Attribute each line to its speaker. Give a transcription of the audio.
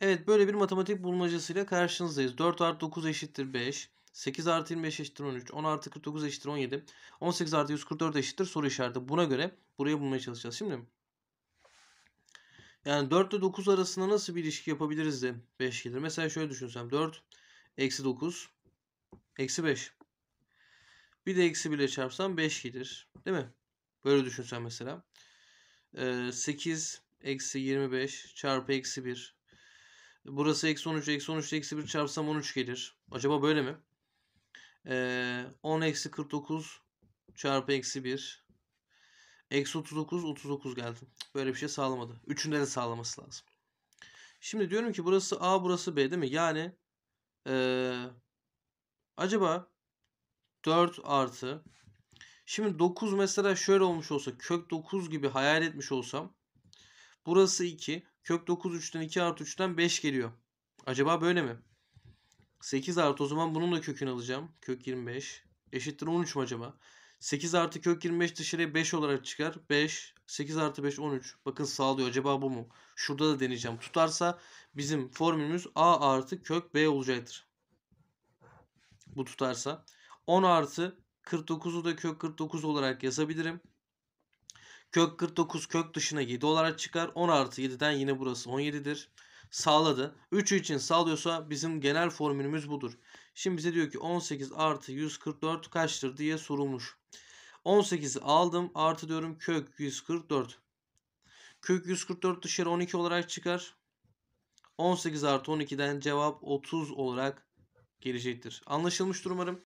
Speaker 1: Evet böyle bir matematik bulmacasıyla karşınızdayız. 4 artı 9 eşittir 5. 8 artı 25 eşittir 13. 10 artı 49 eşittir 17. 18 artı 144 eşittir soru işareti. Buna göre buraya bulmaya çalışacağız. Şimdi yani 4 ile 9 arasında nasıl bir ilişki yapabiliriz de 5 gelir. Mesela şöyle düşünsem 4 eksi 9 eksi 5. Bir de eksi 1 ile çarpsam 5 gelir. Değil mi? Böyle düşünsem mesela. 8 ee, eksi 25 çarpı eksi 1 Burası eksi 13, eksi 13 eksi 1 çarpsam 13 gelir. Acaba böyle mi? Ee, 10 eksi 49 çarpı eksi 1. Eksi 39, 39 geldi. Böyle bir şey sağlamadı. Üçünde de sağlaması lazım. Şimdi diyorum ki burası A, burası B değil mi? Yani ee, acaba 4 artı Şimdi 9 mesela şöyle olmuş olsa kök 9 gibi hayal etmiş olsam burası 2 Kök 9 3'ten 2 artı 3'ten 5 geliyor. Acaba böyle mi? 8 artı o zaman bunun da kökünü alacağım. Kök 25 eşittir 13 mu acaba? 8 artı kök 25 dışarıya 5 olarak çıkar. 5. 8 artı 5 13. Bakın sağlıyor. Acaba bu mu? Şurada da deneyeceğim. Tutarsa bizim formülümüz a artı kök b olacaktır. Bu tutarsa. 10 artı 49'u da kök 49 olarak yazabilirim. Kök 49 kök dışına 7 olarak çıkar. 10 artı 7'den yine burası 17'dir. Sağladı. 3'ü için sağlıyorsa bizim genel formülümüz budur. Şimdi bize diyor ki 18 artı 144 kaçtır diye sorulmuş. 18'i aldım artı diyorum kök 144. Kök 144 dışarı 12 olarak çıkar. 18 artı 12'den cevap 30 olarak gelecektir. Anlaşılmıştır umarım.